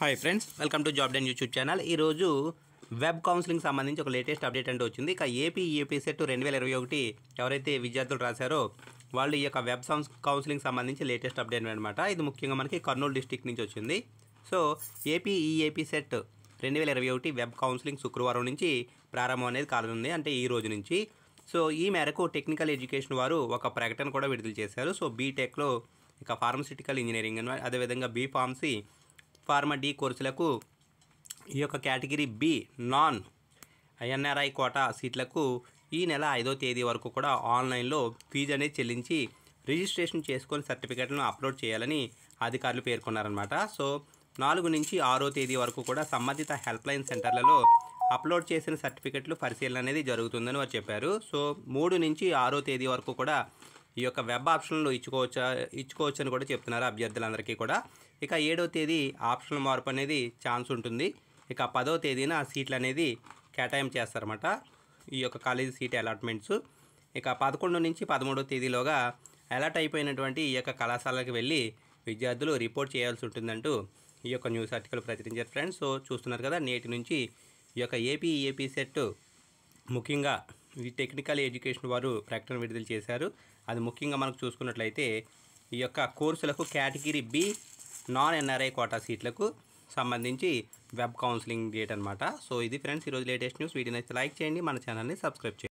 hi friends welcome to job den YouTube channel ఈరోజు web counselling సంబంధించి ఒక latest update అంటే వచ్చింది ఇక ఏపీ ఏపీ సెట్ రెండు వేల ఇరవై ఒకటి ఎవరైతే విద్యార్థులు రాశారో వాళ్ళు ఈ యొక్క వెబ్ కౌన్సిలింగ్ సంబంధించి లేటెస్ట్ అప్డేట్ అనమాట ఇది ముఖ్యంగా మనకి కర్నూలు డిస్టిక్ నుంచి వచ్చింది సో ఏపీ ఈఏపీ సెట్ రెండు వేల ఇరవై ఒకటి వెబ్ కౌన్సిలింగ్ శుక్రవారం నుంచి ప్రారంభం అనేది కాలనుంది అంటే ఈ రోజు నుంచి సో ఈ మేరకు టెక్నికల్ ఎడ్యుకేషన్ వారు ఒక ప్రకటన కూడా విడుదల చేశారు సో బీటెక్లో ఇక ఫార్మసిటికల్ ఇంజనీరింగ్ అదేవిధంగా బీఫార్మసీ ఫార్మా డి కోర్సులకు ఈ యొక్క category B non NRI quota సీట్లకు ఈ నెల ఐదో తేదీ వరకు కూడా ఆన్లైన్లో ఫీజు అనేది చెల్లించి రిజిస్ట్రేషన్ చేసుకొని సర్టిఫికేట్లను అప్లోడ్ చేయాలని అధికారులు పేర్కొన్నారనమాట సో నాలుగు నుంచి ఆరో తేదీ వరకు కూడా సంబంధిత హెల్ప్లైన్ సెంటర్లలో అప్లోడ్ చేసిన సర్టిఫికెట్లు పరిశీలన అనేది జరుగుతుందని వారు చెప్పారు సో మూడు నుంచి ఆరో తేదీ వరకు కూడా ఈ యొక్క వెబ్ ఆప్షన్లు ఇచ్చుకోవచ్చా ఇచ్చుకోవచ్చు అని కూడా చెప్తున్నారు అభ్యర్థులందరికీ కూడా ఇక ఏడవ తేదీ ఆప్షన్ల మార్పు అనేది ఛాన్స్ ఉంటుంది ఇక పదో తేదీన సీట్లు అనేది కేటాయం చేస్తారన్నమాట ఈ యొక్క కాలేజీ సీట్ అలాట్మెంట్స్ ఇక పదకొండు నుంచి పదమూడవ తేదీలోగా అలాట్ అయిపోయినటువంటి ఈ యొక్క కళాశాలకు వెళ్ళి విద్యార్థులు రిపోర్ట్ చేయాల్సి ఉంటుందంటూ ఈ యొక్క న్యూస్ ఆర్టికల్ ప్రచురించారు ఫ్రెండ్స్ సో చూస్తున్నారు కదా నేటి నుంచి ఈ యొక్క ఏపీ ఏపీ సెట్ ముఖ్యంగా ఈ టెక్నికల్ ఎడ్యుకేషన్ వారు ప్రకటన విడుదల చేశారు అది ముఖ్యంగా మనకు చూసుకున్నట్లయితే ఈ యొక్క కోర్సులకు category B non NRI quota సీట్లకు సంబంధించి వెబ్ కౌన్సిలింగ్ డేట్ అనమాట సో ఇది ఫ్రెండ్స్ ఈరోజు లేటెస్ట్ న్యూస్ వీడియో నచ్చితే లైక్ చేయండి మన ఛానల్ని సబ్స్క్రైబ్ చేయండి